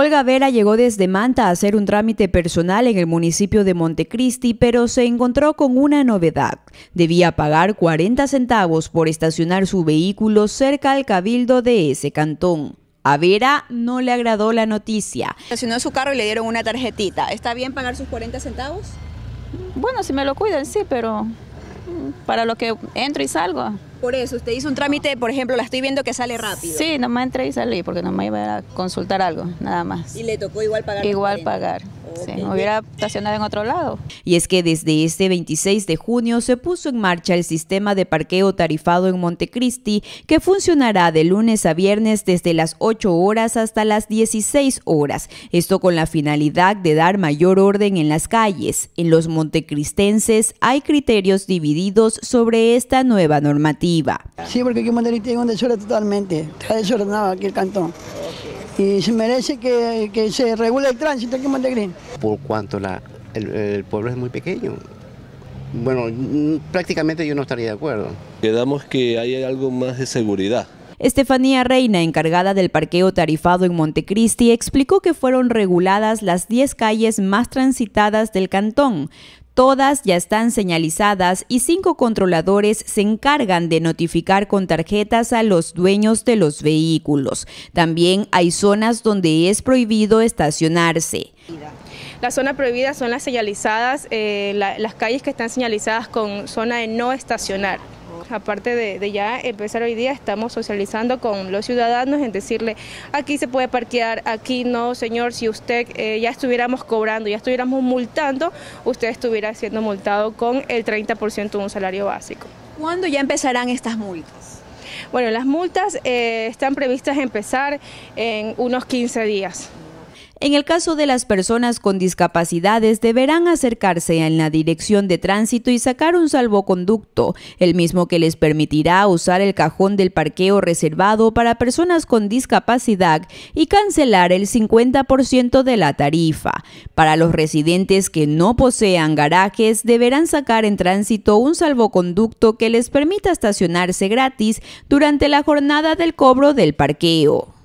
Olga Vera llegó desde Manta a hacer un trámite personal en el municipio de Montecristi, pero se encontró con una novedad. Debía pagar 40 centavos por estacionar su vehículo cerca al cabildo de ese cantón. A Vera no le agradó la noticia. Estacionó su carro y le dieron una tarjetita. ¿Está bien pagar sus 40 centavos? Bueno, si me lo cuidan, sí, pero para lo que entro y salgo, por eso, usted hizo un trámite, por ejemplo, la estoy viendo que sale rápido. Sí, nomás entré y salí porque nomás iba a consultar algo, nada más. Y le tocó igual pagar. Igual pagar. hubiera estacionado en otro lado. Y es que desde este 26 de junio se puso en marcha el sistema de parqueo tarifado en Montecristi, que funcionará de lunes a viernes desde las 8 horas hasta las 16 horas. Esto con la finalidad de dar mayor orden en las calles. En los montecristenses hay criterios divididos sobre esta nueva normativa. Sí, porque aquí en tiene un desorden totalmente, está desordenado aquí el cantón. Y se merece que, se regule el tránsito aquí en Monterrey. Por cuanto la, el, pueblo es muy pequeño, bueno, prácticamente yo no estaría de acuerdo. Quedamos que haya algo más de seguridad Estefanía Reina, encargada del parqueo tarifado en Montecristi, explicó que fueron reguladas las 10 calles más transitadas del cantón. Todas ya están señalizadas y cinco controladores se encargan de notificar con tarjetas a los dueños de los vehículos. También hay zonas donde es prohibido estacionarse. La zona prohibida son las señalizadas, eh, las calles que están señalizadas con zona de no estacionar. Pues, aparte de, ya empezar hoy día, estamos socializando con los ciudadanos en decirle, aquí se puede parquear, aquí no, señor, si usted eh, ya estuviéramos cobrando, ya estuviéramos multando, usted estuviera siendo multado con el 30% de un salario básico. ¿Cuándo ya empezarán estas multas? Bueno, las multas eh, están previstas empezar en unos 15 días. En el caso de las personas con discapacidades, deberán acercarse en la dirección de tránsito y sacar un salvoconducto, el mismo que les permitirá usar el cajón del parqueo reservado para personas con discapacidad y cancelar el 50% de la tarifa. Para los residentes que no posean garajes, deberán sacar en tránsito un salvoconducto que les permita estacionarse gratis durante la jornada del cobro del parqueo.